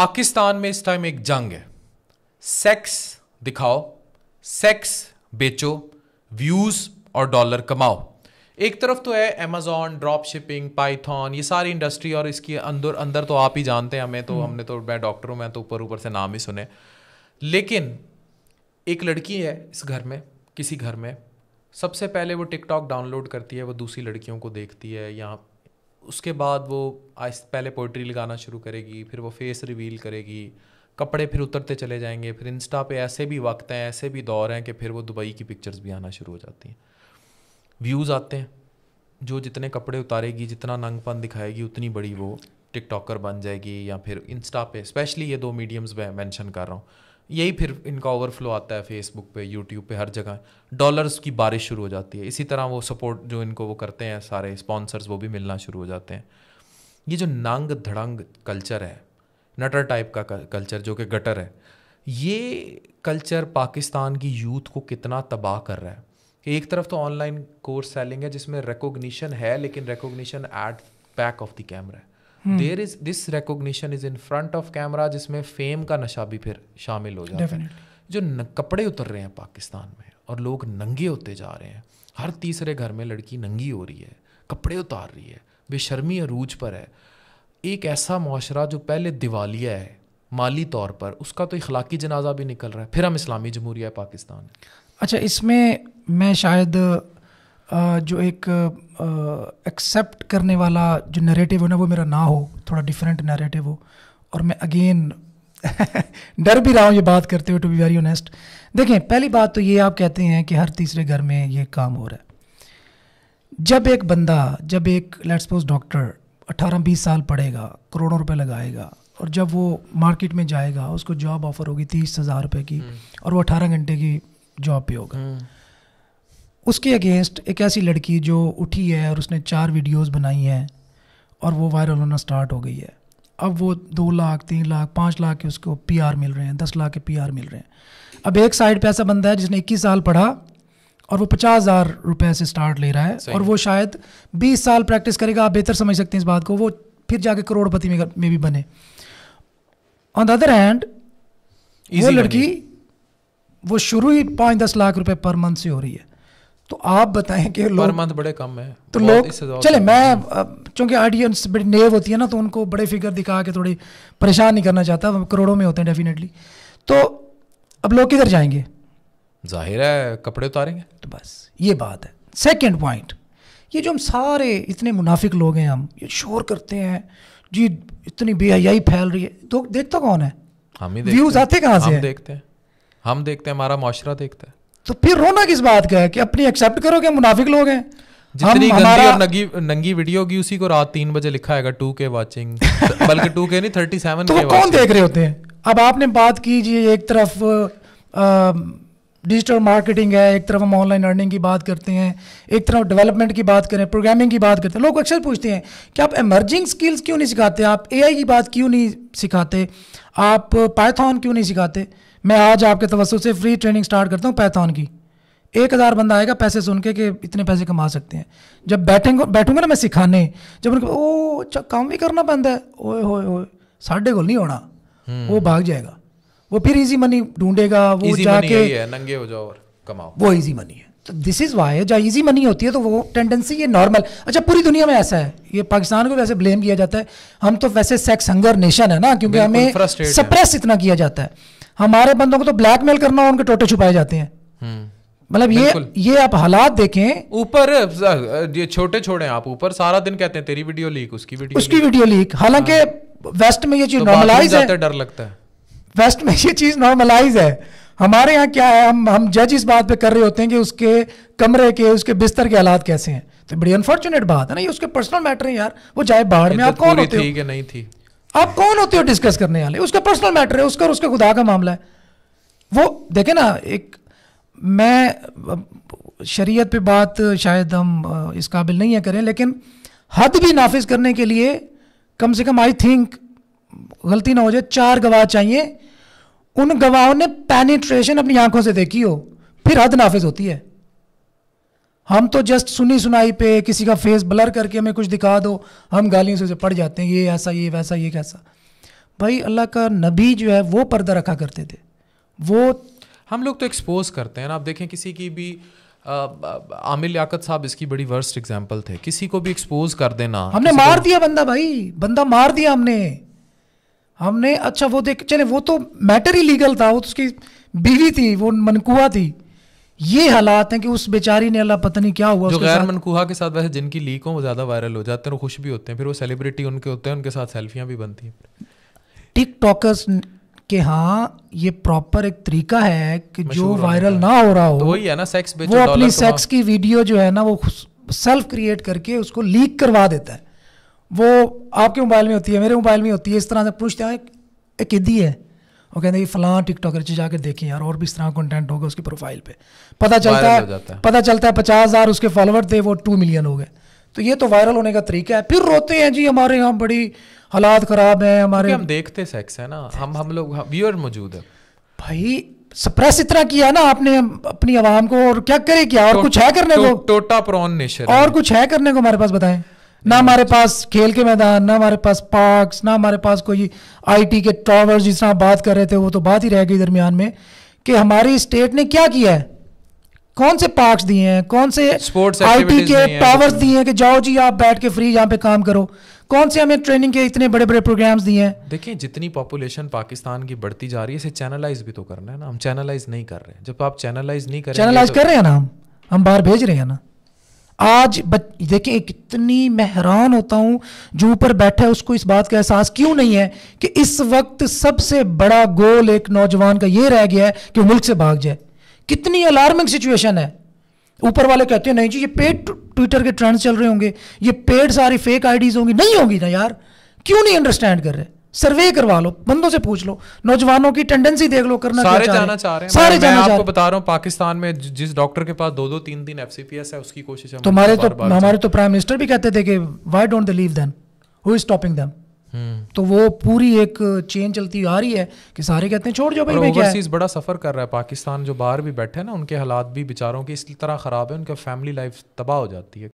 पाकिस्तान में इस टाइम एक जंग है सेक्स दिखाओ सेक्स बेचो व्यूज और डॉलर कमाओ एक तरफ तो है अमेजोन ड्रॉप शिपिंग पाइथॉन ये सारी इंडस्ट्री और इसके अंदर अंदर तो आप ही जानते हैं हमें तो हम्म। हमने तो मैं डॉक्टर हूँ मैं तो ऊपर ऊपर से नाम ही सुने लेकिन एक लड़की है इस घर में किसी घर में सबसे पहले वो टिकटॉक डाउनलोड करती है वो दूसरी लड़कियों को देखती है या उसके बाद वो आज पहले पोइट्री लगाना शुरू करेगी फिर वो फेस रिवील करेगी कपड़े फिर उतरते चले जाएंगे फिर इंस्टा पे ऐसे भी वक्त हैं ऐसे भी दौर हैं कि फिर वो दुबई की पिक्चर्स भी आना शुरू हो जाती हैं व्यूज़ आते हैं जो जितने कपड़े उतारेगी जितना नंगपन दिखाएगी उतनी बड़ी वो टिकटॉकर बन जाएगी या फिर इंस्टा पे स्पेशली ये दो मीडियम्स मैं मैंशन कर रहा हूँ यही फिर इनका ओवरफ्लो आता है फेसबुक पे यूट्यूब पे हर जगह डॉलर्स की बारिश शुरू हो जाती है इसी तरह वो सपोर्ट जो इनको वो करते हैं सारे स्पॉन्सर्स वो भी मिलना शुरू हो जाते हैं ये जो नांग धड़ंग कल्चर है नटर टाइप का कल्चर जो कि गटर है ये कल्चर पाकिस्तान की यूथ को कितना तबाह कर रहा है एक तरफ तो ऑनलाइन कोर्स सेलिंग है जिसमें रिकोगनीशन है लेकिन recognition at back of the camera है there is this recognition is in front of camera जिसमें फेम का नशा भी फिर शामिल हो जाता है जो न, कपड़े उतर रहे हैं पाकिस्तान में और लोग नंगे होते जा रहे हैं हर तीसरे घर में लड़की नंगी हो रही है कपड़े उतार रही है बेशर्मी अरूज पर है एक ऐसा माशरा जो पहले दिवालिया है माली तौर पर उसका तो इखलाकी जनाजा भी निकल रहा है फिर हम इस्लामी जमहूरिया पाकिस्तान अच्छा इसमें मैं शायद जो एक एक्सेप्ट करने वाला जो नरेटिव हो ना वो मेरा ना हो थोड़ा डिफरेंट नरेटिव हो और मैं अगेन डर भी रहा हूँ ये बात करते हुए टू बी वेरी ऑनेस्ट देखें पहली बात तो ये आप कहते हैं कि हर तीसरे घर में ये काम हो रहा है जब एक बंदा जब एक लेट्स सपोज डॉक्टर 18-20 साल पढ़ेगा करोड़ों रुपए लगाएगा और जब वो मार्केट में जाएगा उसको जॉब ऑफर होगी तीस हज़ार रुपये की हम्म। और वो अठारह घंटे की जॉब पे होगा हम्म। उसके अगेंस्ट एक ऐसी लड़की जो उठी है और उसने चार वीडियोस बनाई हैं और वो वायरल होना स्टार्ट हो गई है अब वो दो लाख तीन लाख पाँच लाख के उसको पी मिल रहे हैं दस लाख के पी मिल रहे हैं अब एक साइड पे ऐसा बंदा है जिसने इक्कीस साल पढ़ा और वो पचास हज़ार रुपये से स्टार्ट ले रहा है और वो शायद बीस साल प्रैक्टिस करेगा आप बेहतर समझ सकते हैं इस बात को वो फिर जाके करोड़पति में, में भी बने ऑन द अदर हैंड वो लड़की वो शुरू ही पाँच दस लाख रुपए पर मंथ से हो रही है तो आप बताएं कि लोग मंथ बड़े कम है तो लोग चले मैं चूंकि ऑडियंस बड़ी नेव होती है ना तो उनको बड़े फिगर दिखा के थोड़ी परेशान नहीं करना चाहता करोड़ों में होते हैं डेफिनेटली तो अब लोग किधर जाएंगे जाहिर है कपड़े उतारेंगे तो बस ये बात है सेकेंड पॉइंट ये जो हम सारे इतने मुनाफिक लोग हैं हम ये शोर करते हैं जी इतनी बेहयाई फैल रही है तो देखता कौन है हम ही व्यूज आते कहाँ से हम देखते हैं हम देखते हैं हमारा माशरा देखता है तो फिर रोना किस बात का है कि अपनी एक्सेप्ट करो कि मुनाफिक लोग हैं जितनी हम, गंदी और नंगी नंगी वीडियो की उसी को रात तीन बजे लिखा है टू के वॉचिंग बल्कि टू के नहीं थर्टी सेवन तो कौन देख रहे होते हैं अब आपने बात की जी एक तरफ डिजिटल मार्केटिंग है एक तरफ हम ऑनलाइन अर्निंग की बात करते हैं एक तरफ डेवलपमेंट की बात करें प्रोग्रामिंग की बात करते हैं लोग अक्सर पूछते हैं कि आप एमर्जिंग स्किल्स क्यों नहीं सिखाते आप एआई की बात क्यों नहीं सिखाते आप पाइथन क्यों नहीं सिखाते मैं आज आपके तवसु से फ्री ट्रेनिंग स्टार्ट करता हूँ पैथॉन की एक हज़ार बंदा आएगा पैसे सुन के कि इतने पैसे कमा सकते हैं जब बैठेंगे बैठूंगा ना मैं सिखाने जब उनको ओ अच्छा काम भी करना बंद है ओए होए होए साढ़े को नहीं होना वो हम्म। भाग जाएगा वो फिर इजी मनी ढूंढेगा वो जाके नंगे हो जाओ और कमाओ वो इजी मनी है तो दिस इज़ वाई जहाँ ईजी मनी होती है तो वो टेंडेंसी ये नॉर्मल अच्छा पूरी दुनिया में ऐसा है ये पाकिस्तान को वैसे ब्लेम किया जाता है हम तो वैसे सेक्स हंगर नेशन है ना क्योंकि हमें सप्रेस इतना किया जाता है हमारे बंदों को तो ब्लैकमेल करना उनके टोटे छुपाए जाते हैं हम्म। मतलब ये ये आप हालात देखें ऊपर ये छोटे छोड़े आप ऊपर सारा दिन कहते हैं तेरी वीडियो लीक उसकी वीडियो उसकी लीक। वीडियो लीक हालांकि वेस्ट हाँ। में ये चीज नॉर्मलाइज तो है डर लगता है वेस्ट में ये चीज नॉर्मलाइज है हमारे यहाँ क्या है हम हम जज इस बात पे कर रहे होते हैं कि उसके कमरे के उसके बिस्तर के हालात कैसे हैं तो बड़ी अनफॉर्चुनेट बात है ना ये उसके पर्सनल मैटर है यार वो चाहे बाहर में आप कौन होते हो नहीं थी आप कौन होते हो डिस्कस करने वाले उसका पर्सनल मैटर है उसका उसका खुदा का मामला है वो देखे ना एक मैं शरीयत पे बात शायद हम इस काबिल नहीं है करें लेकिन हद भी नाफिज करने के लिए कम से कम आई थिंक गलती ना हो जाए चार गवाह चाहिए उन गवाहों ने पेनिट्रेशन अपनी आंखों से देखी हो फिर हद नाफिज होती है हम तो जस्ट सुनी सुनाई पे किसी का फेस ब्लर करके हमें कुछ दिखा दो हम गालियों से उसे पड़ जाते हैं ये ऐसा ये वैसा ये कैसा भाई अल्लाह का नबी जो है वो पर्दा रखा करते थे वो हम लोग तो एक्सपोज करते हैं ना आप देखें किसी की भी आमिर लियाकत साहब इसकी बड़ी वर्स्ट एग्जाम्पल थे किसी को भी एक्सपोज कर देना हमने मार दिया बंदा भाई बंदा मार दिया हमने हमने अच्छा वो देख चले वो तो मैटर ही लीगल था वो तो उसकी बीवी थी वो मनकुआ थी ये हालात हैं कि उस बेचारी ने अल्लाह पता नहीं क्या हुआ जो गैर मनकुहा के साथ वैसे जिनकी लीक हो वो ज्यादा वायरल हो जाते हैं और खुश भी होते हैं फिर वो सेलिब्रिटी उनके होते हैं उनके साथ सेल्फियां भी बनती हैं टिकटॉकर्स के हाँ ये प्रॉपर एक तरीका है कि जो वायरल ना हो रहा हो तो वही है ना सेक्स वो अपनी सेक्स की वीडियो जो है ना वो सेल्फ क्रिएट करके उसको लीक करवा देता है वो आपके मोबाइल में होती है मेरे मोबाइल में होती है इस तरह से पूछते हैं एक है वो कहते हैं फलां टिकटॉकर जाके देखें यार और भी इस तरह कंटेंट होगा उसकी प्रोफाइल पे पता चलता है, है पता चलता है पचास हज़ार उसके फॉलोअर थे वो टू मिलियन हो गए तो ये तो वायरल होने का तरीका है फिर रोते हैं जी हमारे यहाँ बड़ी हालात ख़राब है हमारे हम देखते सेक्स है ना हम हम लोग व्यूअर मौजूद है भाई सप्रेस इतना किया ना आपने अपनी आवाम को और क्या करे क्या और तो- कुछ है करने को तो- टोटा प्रॉन नेशन और कुछ है करने को हमारे पास बताएं ना हमारे पास खेल के मैदान ना हमारे पास पार्क्स ना हमारे पास कोई आईटी के टॉवर जिस आप बात कर रहे थे वो तो बात ही रह गई दरमियान में कि हमारी स्टेट ने क्या किया है कौन से पार्क्स दिए हैं कौन से आईटी के टॉवर्स मतलब दिए हैं कि जाओ जी आप बैठ के फ्री यहाँ पे काम करो कौन से हमें ट्रेनिंग के इतने बड़े बड़े प्रोग्राम्स दिए हैं देखिए जितनी पॉपुलेशन पाकिस्तान की बढ़ती जा रही है इसे चैनलाइज भी तो करना है ना हम चैनलाइज नहीं कर रहे हैं जब आप चैनलाइज नहीं कर चैनलाइज तो कर रहे हैं ना हम हम बाहर भेज रहे हैं ना आज देखिए कितनी मेहरान होता हूं जो ऊपर बैठा है उसको इस बात का एहसास क्यों नहीं है कि इस वक्त सबसे बड़ा गोल एक नौजवान का यह रह गया है कि मुल्क से भाग जाए कितनी अलार्मिंग सिचुएशन है ऊपर वाले कहते हैं नहीं जी ये पेड ट्विटर के ट्रेंड्स चल रहे होंगे ये पेड सारी फेक आईडीज होंगी नहीं होंगी ना यार क्यों नहीं अंडरस्टैंड कर रहे सर्वे करवा लो बंदों से पूछ लो नौजवानों की टेंडेंसी देख लो करना सारे क्या जाना चाह रहे हैं सारे मैं, जाना मैं आपको बता रहा हूँ पाकिस्तान में जिस डॉक्टर के पास दो दो तीन दिन एफ है उसकी कोशिश है तुम्हारे तो हमारे तो प्राइम मिनिस्टर भी कहते थे कि why don't they leave them who is stopping them तो वो पूरी एक चेन चलती आ रही है कि सारे कहते हैं छोड़ जाओ भाई मैं क्या है? बड़ा सफर कर रहा है पाकिस्तान जो बाहर भी बैठे हैं ना उनके हालात भी बेचारों की इस तरह खराब है उनका फैमिली लाइफ तबाह हो जाती है